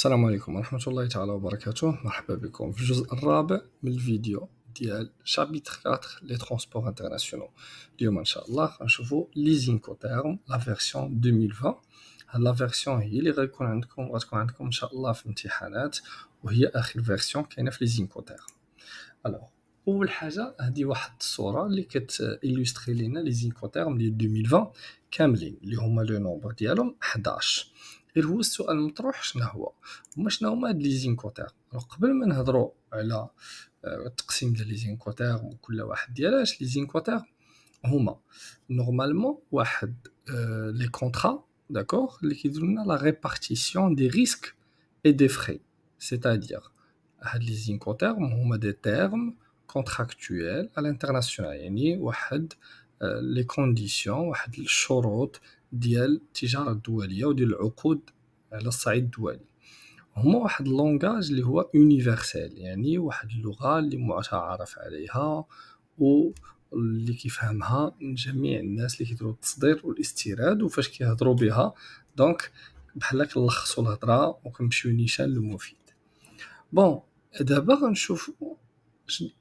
السلام عليكم ورحمة الله تعالى وبركاته مرحبا بكم في الجزء الرابع من الفيديو ديال شابيتر 4 لي ترونسبور انترناسيونال اليوم ان شاء الله غنشوفو ليزينكو تيرم لا فيرسيون 2020 هاد لا فيرسيون هي اللي غيكون عندكم غتكون عندكم ان شاء الله في امتحانات وهي اخر فيرسيون كاينه في ليزينكو تيرم الوغ اول حاجه هذه واحد الصوره اللي كتيلوستري لينا لي زينكو تيرم ديال 2020 كاملين اللي هما لو نومبر ديالهم 11 غير هو السؤال المطروح شنو هو هما شنو هما هاد ليزينكوتير قبل ما نهضروا على آه، التقسيم ديال لي ليزينكوتير وكل واحد ديالاش لي ليزينكوتير هما نورمالمون واحد آه، لي كونترا داكور اللي كيديروا لنا لا ريبارتيسيون دي ريسك اي دي فري سيتادير هاد لي زينكوتير هما دي تيرم كونتراكتويل على الانترناسيونال يعني واحد آه، لي كونديسيون واحد الشروط ديال التجاره الدوليه وديال العقود على الصعيد الدولي هما واحد اللونغاج اللي هو يونيفرسال يعني واحد اللغه اللي متعارف عليها و اللي كيفهمها جميع الناس اللي كيديروا التصدير والاستيراد وفاش كيهضروا بها دونك بحال كنلخصوا الهضره وكنمشيو نيشان للمفيد بون دابا غنشوف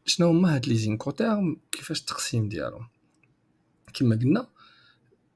شنو هما هاد لي زينكو تيرم كيفاش التقسيم ديالهم كما قلنا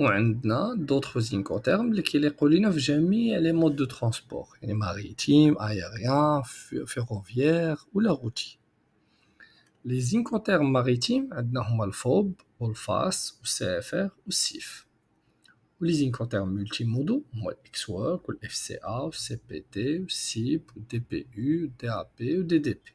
Ou avons d'autres intermédiaires qui les les modes de transport les maritimes, aériens, ferroviaires ou la routine Les intermédiaires maritimes, enfin, homophobes, FAS, CFR ou CIF. les multimodaux, x FCA, CPT, CIP, DPU, DAP ou DDP.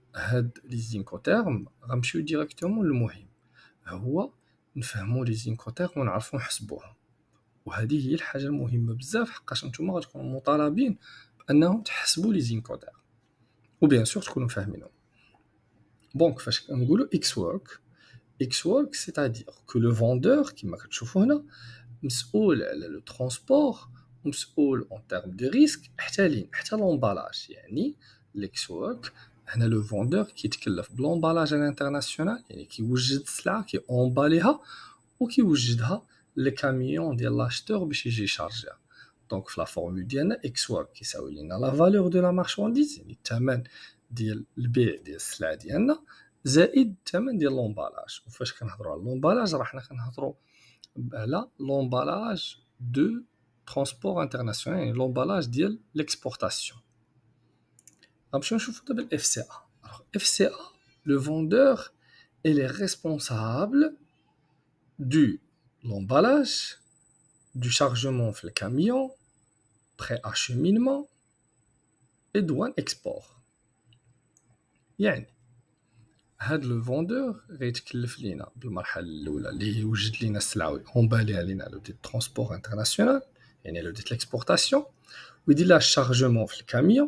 هاد لي زينكوتيرم غنمشيو ديريكتومون للمهم هو نفهمو لي زينكوتيرم ونعرفو نحسبوهم وهذه هي الحاجه المهمه بزاف حقاش نتوما غتكونوا مطالبين بانهم تحسبوا لي زينكوتيرم وبيان سور تكونوا فاهمينهم دونك فاش كنقولوا اكس ورك اكس ورك سيتادير كو لو فوندور كيما كتشوفوا هنا مسؤول على لو ترونسبور مسؤول اون تيرم دو ريسك حتى لين حتى لومبالاج يعني الاكس ورك C'est le vendeur qui l'emballage l'emballage international, qui ouvre qui ou qui le camion l'acheteur l'acheteur Donc, la formule la valeur de la marchandise, l'emballage. l'emballage l'emballage de transport international et l'emballage de l'exportation. غنمشيو نشوفو دابا الاف سي ا اف FCA. ا لو فوندور il est responsable du l'emballage du chargement le camion pré acheminement et douane export yani had le vendeur ritklf lina bel marhal loula li wajed lina sla w emballé lina le dit transport international yani le dit l'exportation ou dit la chargement le camion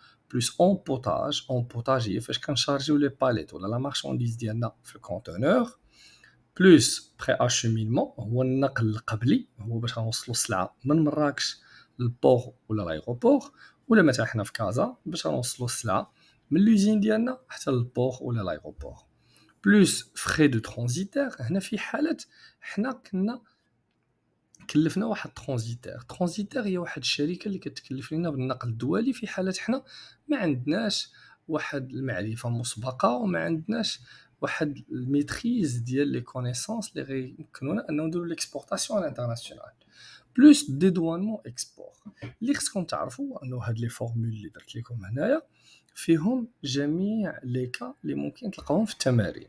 plus en potage, en potager, fais faut charge les palettes, ou la marchandise diana le conteneur, plus pré-acheminement, on a le kabli, on a le sla, le port ou l'aéroport, ou le mettre à casa, on a le mais l'usine d'Yana, c'est le port ou l'aéroport. Plus frais de transitaire, on a fait halet, on a كلفنا واحد ترانزيتير ترانزيتير هي واحد الشركه اللي كتكلف لنا بالنقل الدولي في حاله حنا ما عندناش واحد المعرفه مسبقه وما عندناش واحد الميتريز ديال لي كونيسونس اللي غيمكنونا انه نديرو ليكسبورتاسيون انترناسيونال بلوس ديدوانمون اكسبور اللي خصكم تعرفوا انه هاد لي فورمول اللي درت لكم هنايا فيهم جميع لي كا اللي ممكن تلقاهم في التمارين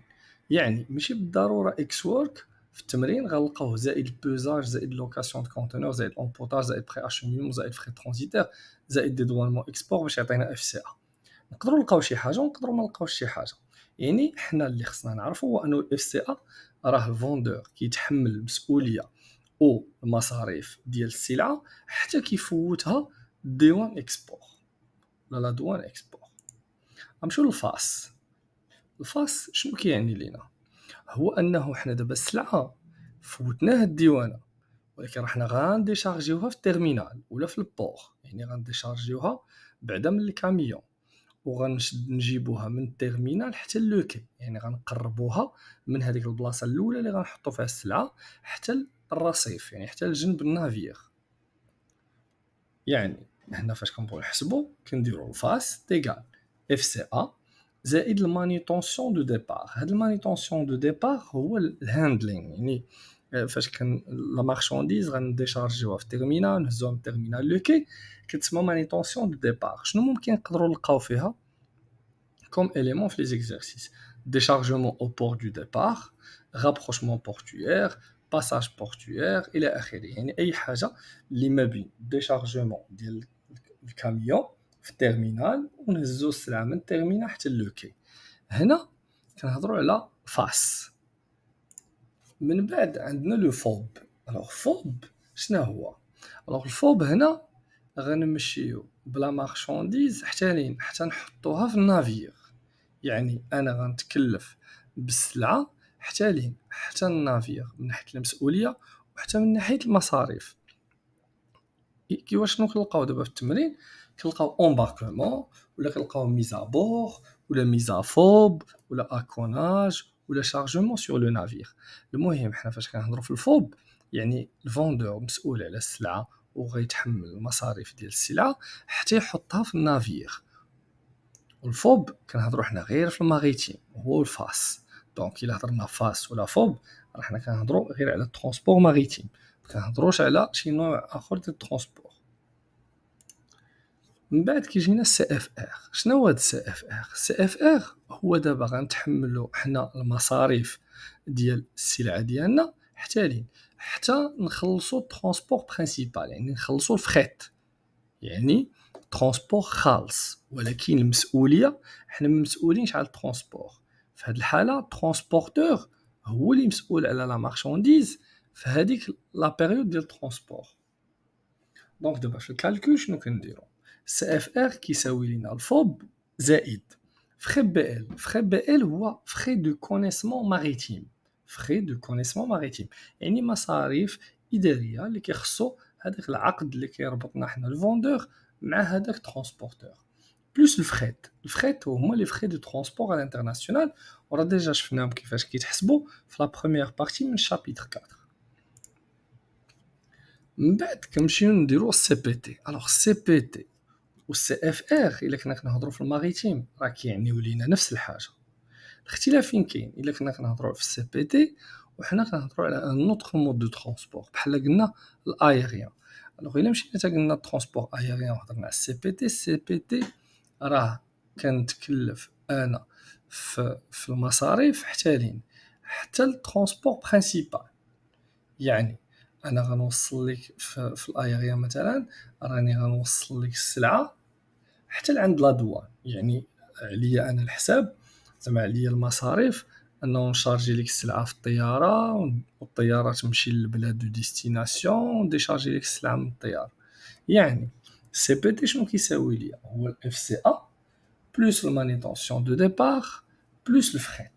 يعني ماشي بالضروره اكس وورك في التمرين غنلقاوه زائد البوزاج زائد لوكاسيون دو كونتينر زائد امبوطاج زائد بري اشوميوم زائد فري ترانزيتير زائد دي دوانمون اكسبور باش يعطينا اف سي ا إيه. نقدروا نلقاو شي حاجه ونقدروا ما نلقاوش شي حاجه يعني حنا اللي خصنا نعرفوا هو انه الاف سي ا إيه راه الفوندور كيتحمل المسؤوليه او المصاريف ديال السلعه حتى كيفوتها ديوان اكسبور ولا لا دوان اكسبور غنمشيو للفاس الفاس شنو كيعني كي لينا هو انه حنا دابا السلعه فوتناها الديوانه ولكن راه حنا غنديشارجيوها في التيرمينال ولا في البور يعني غنديشارجيوها بعدا من الكاميون وغنشد نجيبوها من التيرمينال حتى لوكي يعني غنقربوها من هذيك البلاصه الاولى اللي غنحطو فيها السلعه حتى الرصيف يعني حتى لجنب النافير يعني حنا فاش كنبغيو نحسبو كنديرو الفاس تيغال اف سي ا C'est la manutention de départ. manutention de départ ou le handling. La marchandise est déchargée au terminal, dans la zone terminale. C'est la manutention de départ. Je ne sais pas vous avez le comme élément pour les exercices. Déchargement au port du départ, rapprochement portuaire, passage portuaire. Il y Il déchargement du camion. في التيرمينال ونهزو السلعه من التيرمينال حتى لوكي هنا كنهضروا على فاس من بعد عندنا لو فوب الوغ فوب شنو هو الوغ الفوب هنا غنمشيو بلا مارشانديز حتى لين حتى نحطوها في النافير يعني انا غنتكلف بالسلعه حتى لين حتى النافير من ناحيه المسؤوليه وحتى من ناحيه المصاريف كيفاش نلقاو دابا في التمرين كنلقاو امباركمون ولا كنلقاو ميزابور ولا ميزافوب ولا اكوناج ولا شارجمون سور لو نافير المهم حنا فاش كنهضروا في الفوب يعني الفوندور مسؤول على السلعه وغيتحمل المصاريف ديال السلعه حتى يحطها في النافير والفوب كنهضروا حنا غير في الماريتيم هو الفاس دونك الا هضرنا فاس ولا فوب راه حنا كنهضروا غير على الترونسبور ماريتيم كنهضروش على شي نوع اخر ديال الترونسبور من بعد كيجينا السي اف ار شنو هو هذا السي اف ار السي اف ار هو دابا غنتحملوا حنا المصاريف ديال السلعه ديالنا حتى لين حتى نخلصوا الترونسبور برينسيبال يعني نخلصوا الفخيط يعني ترونسبور خالص ولكن المسؤوليه حنا ما مسؤولينش على الترونسبور في هذه الحاله ترونسبورتور هو اللي مسؤول على لا مارشانديز في هذيك لا بيريود ديال الترونسبور دونك دابا في الكالكول شنو كنديرو CFR qui s'appelle l'FOB Zaid. Frais BL. Frais BL ou frais de connaissement maritime. Frais de connaissement maritime. Et ni ma sarif idéria, le kerso, avec l'acte de l'équerbotnachna, le vendeur, mais avec le transporteur. Plus le fret. Le fret, au moins les frais de transport à l'international. On a déjà fait un homme qui fait ce qui dans la première partie, du chapitre 4. Mbet, comme je suis une CPT. Alors, CPT. والسي اف ار الا كنا كنهضروا في الماريتيم راه كيعنيو لينا نفس الحاجه الاختلاف فين كاين الا كنا كنهضروا في السي بي تي وحنا كنهضروا على ان نوتر مود دو ترونسبور بحال قلنا الايريان الوغ الا مشينا حتى قلنا الترونسبور ايريان وهضرنا على السي بي تي السي بي تي راه كنتكلف انا في, في المصاريف حتى لين حتى الترونسبور برينسيبال يعني انا غنوصل لك في, في الايريان مثلا راني غنوصل لك السلعه حتى لعند لا يعني عليا انا الحساب زعما عليا المصاريف انه نشارجي لك السلعه في الطياره والطياره تمشي للبلاد دو ديستيناسيون ديشارجي لك السلعه من الطياره يعني سي بي تي شنو كيساوي ليا هو الاف سي ا بلوس المانيتونسيون دو ديبار بلوس الفريت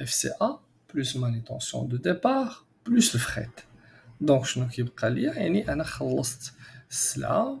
اف سي ا بلوس المانيتونسيون دو ديبار بلوس الفريت دونك شنو كيبقى ليا يعني انا خلصت السلعه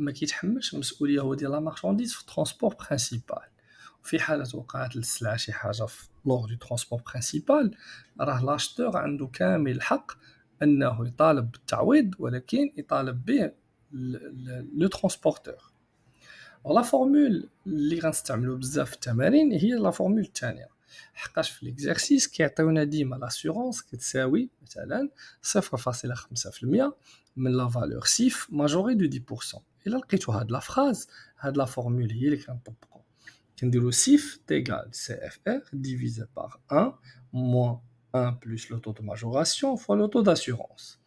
ما كيتحملش المسؤوليه هو ديال لا مارشانديز في الترونسبور برينسيبال في حاله وقعت السلعه شي حاجه في لور دو ترونسبور برينسيبال راه لاشتور عنده كامل الحق انه يطالب بالتعويض ولكن يطالب به لو ترونسبورتور لا فورمول اللي غنستعملو بزاف في التمارين هي لا فورمول الثانيه حقاش في ليكزارسيس كيعطيونا ديما لاسيورونس كتساوي مثلا 0.5% من لا فالور سيف ماجوري دو 10% Et là, on a la phrase, on la formule. On a dit que le SIF est égal à CFR divisé par 1 moins 1 plus le taux de majoration fois le taux d'assurance.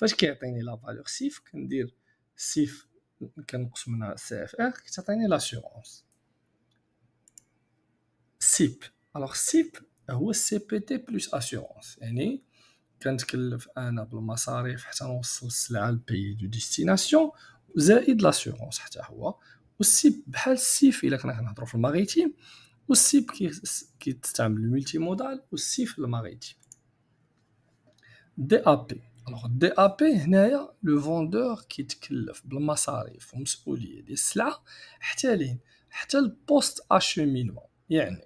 On a la valeur cif on dit que le SIF est égal à CFR, qui est l'assurance. CIP. Alors, CIP, est CPT plus assurance. Et quand on a un pays de destination, زائد لاسيغونس حتى هو والسيب بحال السيف الا كنا كنهضروا في الماغيتيم والسيب كيتستعمل الملتي مودال والسيف الماغيتيم دي ا بي الوغ دي ا بي هنايا لو فوندور كيتكلف بالمصاريف والمسؤوليه ديال السلعه حتى لين حتى البوست اشيمينمون يعني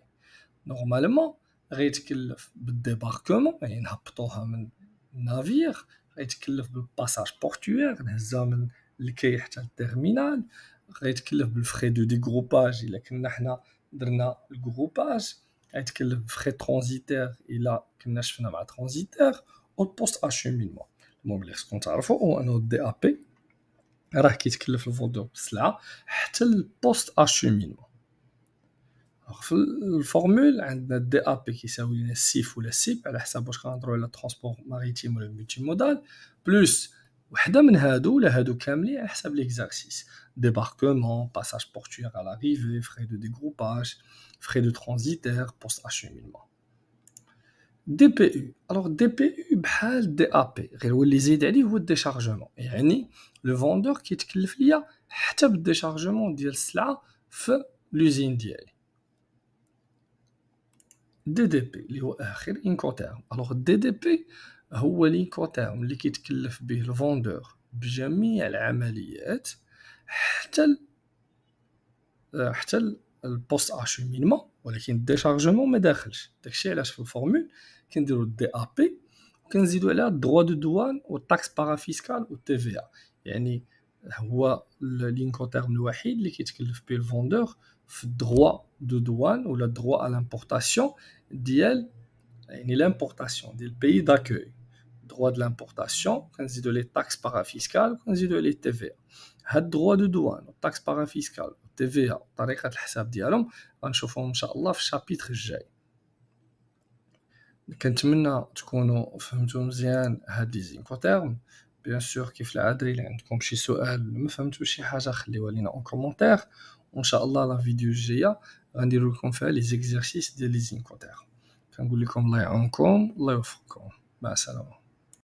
نورمالمون غيتكلف بالديباركومون يعني نهبطوها من النافير غيتكلف بالباساج بورتوير نهزها من الكي حتى التيرمينال غيتكلف بالفخي دو ديغروباج الا كنا حنا درنا الجروباج غيتكلف بفخي ترانزيتير الا كنا شفنا مع ترانزيتير او البوست اشومينمون المهم اللي خصكم تعرفوا هو انه الدي ا بي راه كيتكلف الفوندور بالسلعه حتى البوست اشومينمون في الفورمول عندنا الدي ا بي كيساوي لنا السيف ولا السيب على حساب واش كنهضروا على ترونسبور ماريتيم ولا مولتي مودال بلوس Un des manuels à douleur, le HADOK amli est à base débarquement passage portuaire à l'arrivée frais de dégroupage frais de transitaire air pour s'acheminer DPU. Alors DPU bel DAP réalisé dès le déchargement et Annie le vendeur qui est client fait le déchargement dire cela fin l'usine DDP. L'heure est incertaine. Alors DDP هو لينكو تاعهم اللي كيتكلف به الفوندور بجميع العمليات حتى ال آه، حتى البوست اشومينمون ولكن الديشارجمون ما داخلش داكشي علاش في الفورمول كنديرو الدي ا بي وكنزيدو عليها الدروا دو دوان والطاكس بارافيسكال والتي في ا يعني هو لينكو تيرم الوحيد اللي كيتكلف به الفوندور في الدروا دو دوان ولا الدروا ا لامبورطاسيون ديال يعني لامبورطاسيون ديال البيي داكوي droit de l'importation, les taxes parafiscales, les TVA. droit de douane, taxes parafiscales, TVA, طريقة الحساب ديالهم شاء الله في الشابيتر الجاي. كنتمنى تكونوا فهمتوا مزيان هاد لكم فيها كنقول لكم الله الله يوفقكم مع